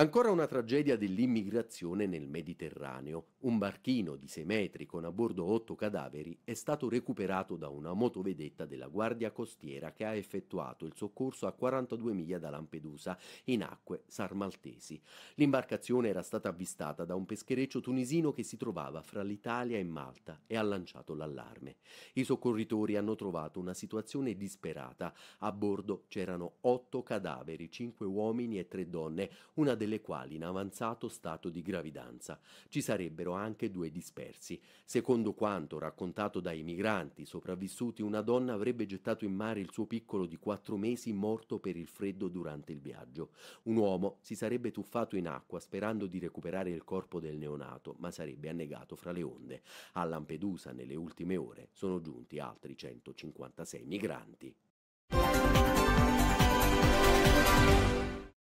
Ancora una tragedia dell'immigrazione nel Mediterraneo. Un barchino di 6 metri con a bordo 8 cadaveri è stato recuperato da una motovedetta della Guardia Costiera che ha effettuato il soccorso a 42 miglia da Lampedusa in acque sarmaltesi. L'imbarcazione era stata avvistata da un peschereccio tunisino che si trovava fra l'Italia e Malta e ha lanciato l'allarme. I soccorritori hanno trovato una situazione disperata. A bordo c'erano 8 cadaveri, 5 uomini e 3 donne, una delle delle quali in avanzato stato di gravidanza. Ci sarebbero anche due dispersi. Secondo quanto raccontato dai migranti sopravvissuti, una donna avrebbe gettato in mare il suo piccolo di quattro mesi morto per il freddo durante il viaggio. Un uomo si sarebbe tuffato in acqua sperando di recuperare il corpo del neonato, ma sarebbe annegato fra le onde. A Lampedusa, nelle ultime ore, sono giunti altri 156 migranti.